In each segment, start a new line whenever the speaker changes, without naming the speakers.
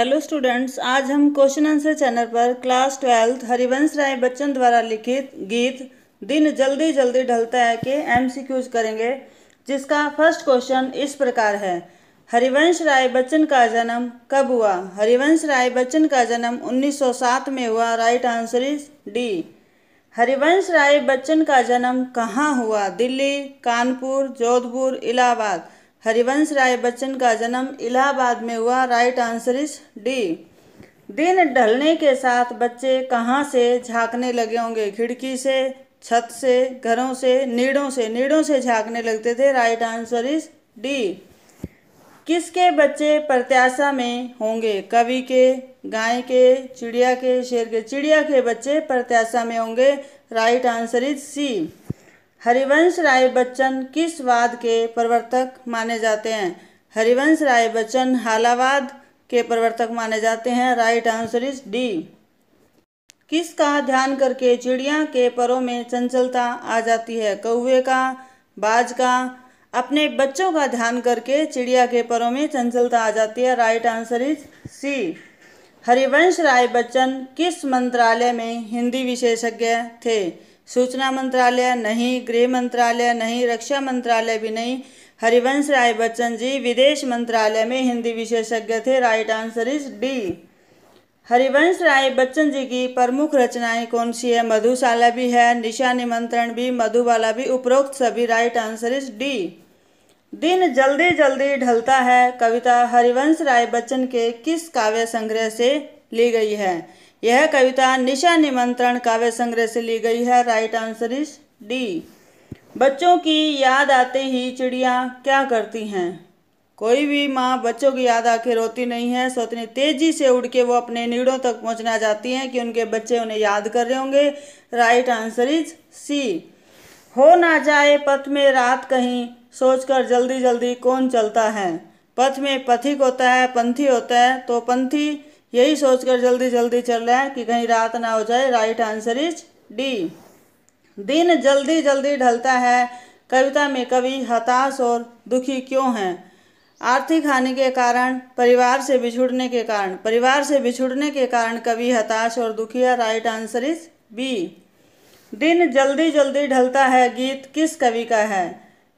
hello students आज हम question answer channel पर क्लास ट्वेल्थ हरिवंश राय बच्चन द्वारा लिखित गीत दिन जल्दी जल्दी ढलता है के एमसीक्यूज करेंगे जिसका फर्स्ट क्वेश्चन इस प्रकार है हरिवंश राय बच्चन का जन्म कब हुआ हरिवंश राय बच्चन का जन्म 1907 में हुआ right answer is D Harivansh Rai Bachchan का जन्म कहाँ हुआ दिल्ली कानपुर जोधपुर इलाहाबाद हरिवंश राय बच्चन का जन्म इलाहाबाद में हुआ राइट आंसर इज डी दिन ढलने के साथ बच्चे कहाँ से झांकने लगे होंगे खिड़की से छत से घरों से नीड़ों से नीड़ों से झांकने लगते थे राइट आंसर इज डी किसके बच्चे प्रत्याशा में होंगे कवि के गाय के चिड़िया के शेर के चिड़िया के बच्चे प्रत्याशा में होंगे right answer is C Harivansh Rai Bachchan किस वाद के प्रवर्तक माने जाते हैं हरिवंश राय बच्चन हालावाद के प्रवर्तक माने जाते हैं राइट आंसर इज डी किसका ध्यान करके चिड़िया के परों में चंचलता आ जाती है कौए का बाज का अपने बच्चों का ध्यान करके चिड़िया के परों में चंचलता आ जाती है right answer is C Harivansh Rai Bachchan किस मंत्रालय में हिंदी विशेषज्ञ थे सूचना मंत्रालय नहीं गृह मंत्रालय नहीं रक्षा मंत्रालय भी नहीं हरिवंश राय बच्चन जी विदेश मंत्रालय में हिंदी विशेषज्ञ थे right answer is D Harivansh Rai Bachchan ji की प्रमुख रचनाएं कौन सी है मधुशाला भी है निशा निमंत्रण भी मधुबाला भी उपरोक्त सभी राइट आंसर इज डी दिन जल्दी जल्दी ढलता है कविता हरिवंश राय बच्चन के किस काव्य संग्रह से ली गई है यह कविता निशा निमंत्रण काव्य संग्रह से ली गई है राइट आंसर इज डी बच्चों की याद आते ही चिड़िया क्या करती हैं कोई भी माँ बच्चों की याद आके रोती नहीं है सो इतनी तेज़ी से उड़ के वो अपने नीड़ों तक पहुँचना चाहती हैं कि उनके बच्चे उन्हें याद कर रहे होंगे राइट आंसर इज सी हो ना जाए पथ में रात कहीं सोचकर जल्दी जल्दी कौन चलता है पथ में पथिक होता है पंथी होता है तो पंथी यही सोचकर जल्दी जल्दी चल रहे हैं कि कहीं रात ना हो जाए राइट आंसर इज डी दिन जल्दी जल्दी ढलता है कविता में कवि हताश और दुखी क्यों हैं आर्थिक हानि के कारण परिवार से बिछुड़ने के कारण परिवार से बिछुड़ने के कारण कवि हताश और दुखी है राइट आंसर इज बी दिन जल्दी जल्दी ढलता है गीत किस कवि का है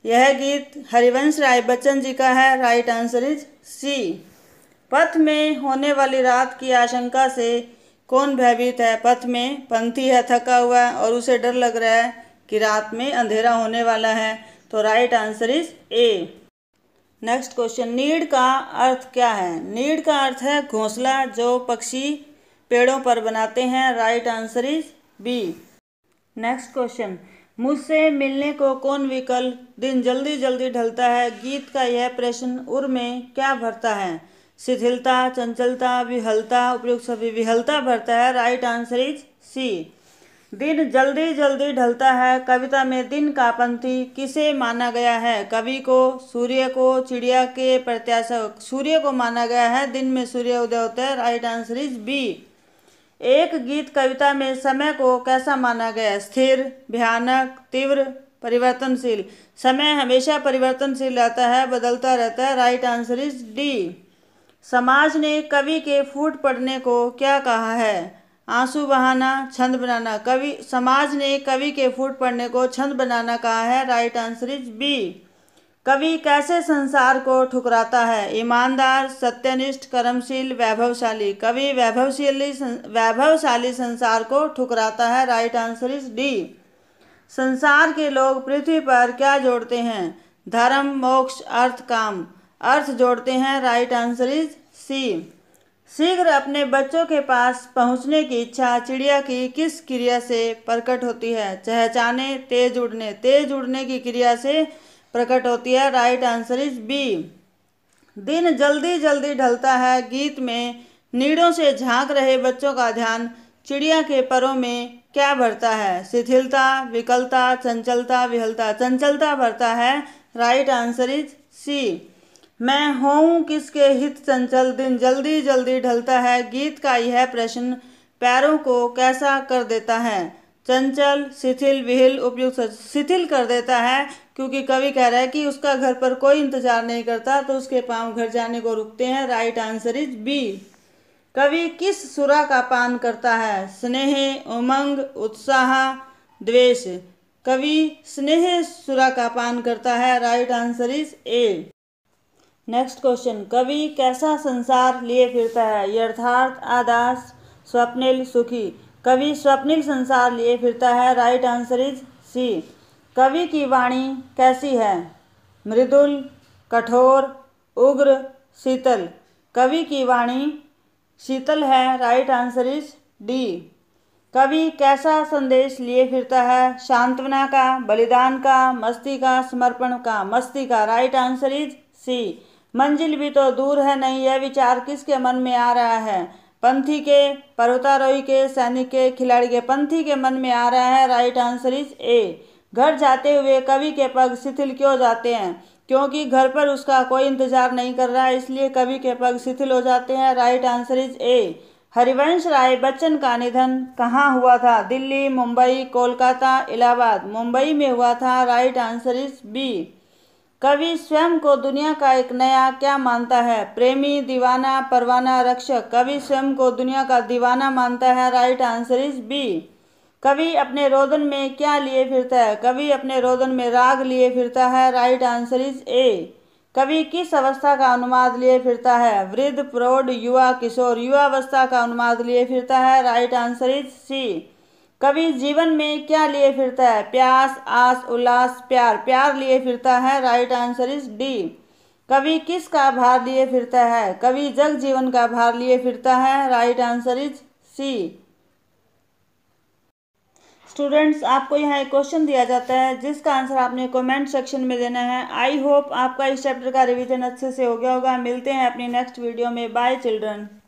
यह गीत हरिवंश राय बच्चन जी का है राइट आंसर इज सी पथ में होने वाली रात की आशंका से कौन भयभीत है पथ में पंथी है थका हुआ है और उसे डर लग रहा है कि रात में अंधेरा होने वाला है तो right answer is A next question नीड का अर्थ क्या है नीड का अर्थ है घोंसला जो पक्षी पेड़ों पर बनाते हैं right answer is B next question मुझसे मिलने को कौन विकल्प दिन जल्दी जल्दी ढलता है गीत का यह प्रश्न उर में क्या भरता है शिथिलता चंचलता विहलता उपयुक्त सभी विहलता भरता है राइट आंसर इज सी दिन जल्दी जल्दी ढलता है कविता में दिन का पंथी किसे माना गया है कवि को सूर्य को चिड़िया के प्रत्याशक सूर्य को माना गया है दिन में सूर्य उदय होता है राइट आंसर इज बी एक गीत कविता में समय को कैसा माना गया स्थिर भयानक तीव्र परिवर्तनशील समय हमेशा परिवर्तनशील रहता है बदलता रहता है राइट आंसर इज डी समाज ने कवि के फूट पड़ने को क्या कहा है आंसू बहाना छंद बनाना कवि समाज ने कवि के फूट पड़ने को छंद बनाना कहा है राइट आंसर इज बी कवि कैसे संसार को ठुकराता है ईमानदार सत्यनिष्ठ कर्मशील वैभवशाली कवि वैभवशाली वैभवशाली संसार को ठुकराता है राइट आंसर इज डी संसार के लोग पृथ्वी पर क्या जोड़ते हैं धर्म मोक्ष अर्थ काम अर्थ जोड़ते हैं राइट आंसर इज सी शीघ्र अपने बच्चों के पास पहुंचने की इच्छा चिड़िया की किस क्रिया से प्रकट होती है चहचाने तेज उड़ने तेज उड़ने की क्रिया से प्रकट होती है राइट आंसर इज बी दिन जल्दी जल्दी ढलता है गीत में नीड़ों से झांक रहे बच्चों का ध्यान चिड़िया के परों में क्या भरता है शिथिलता विकलता चंचलता विहलता चंचलता भरता है राइट आंसर इज सी मैं हूँ किसके हित चंचल दिन जल्दी जल्दी ढलता है गीत का यह प्रश्न पैरों को कैसा कर देता है चंचल शिथिल विहिल उपयुक्त शिथिल कर देता है क्योंकि कवि कह रहा है कि उसका घर पर कोई इंतजार नहीं करता तो उसके पांव घर जाने को रुकते हैं राइट आंसर इज बी कवि किस सुरा का पान करता है स्नेह उमंग उत्साह द्वेष कवि स्नेह सुरा का पान करता है right answer is A next question कवि कैसा संसार लिए फिरता है यथार्थ आदास स्वप्निल सुखी कवि स्वप्निल संसार लिए फिरता है राइट आंसर इज सी कवि की वाणी कैसी है मृदुल कठोर उग्र शीतल कवि की वाणी शीतल है राइट आंसर इज डी कवि कैसा संदेश लिए फिरता है सांत्वना का बलिदान का मस्ती का समर्पण का मस्ती का राइट आंसर इज सी मंजिल भी तो दूर है नहीं यह विचार किसके मन में आ रहा है पंथी के पर्वतारोही के सैनिक के खिलाड़ी के पंथी के मन में आ रहा है राइट आंसर इज ए घर जाते हुए कवि के पग शिथिल क्यों जाते हैं क्योंकि घर पर उसका कोई इंतजार नहीं कर रहा है इसलिए कवि के पग शिथिल हो जाते हैं right answer is A Harivansh Rai Bachchan का निधन कहाँ हुआ था दिल्ली मुंबई कोलकाता इलाहाबाद मुंबई में हुआ था राइट आंसर इज बी कवि स्वयं को दुनिया का एक नया क्या मानता है प्रेमी दीवाना परवाना रक्षक कवि स्वयं को दुनिया का दीवाना मानता है राइट आंसर इज बी कवि अपने रोदन में क्या लिए फिरता है कवि अपने रोदन में राग लिए फिरता है राइट आंसर इज ए कवि किस अवस्था का अनुवाद लिए फिरता है वृद्ध प्रौढ़ युवा किशोर युवा अवस्था का अनुवाद लिए फिरता है राइट आंसर इज सी कवि जीवन में क्या लिए फिरता है प्यास आस उल्लास प्यार प्यार लिए फिरता है राइट आंसर इज डी कवि किस का भार लिए फिरता है कवि जग जीवन का भार लिए फिरता है right answer is C students आपको यहाँ एक क्वेश्चन दिया जाता है जिसका आंसर आपने कमेंट सेक्शन में देना है आई होप आपका इस चैप्टर का रिवीजन अच्छे से हो गया होगा मिलते हैं अपनी नेक्स्ट वीडियो में बाय चिल्ड्रन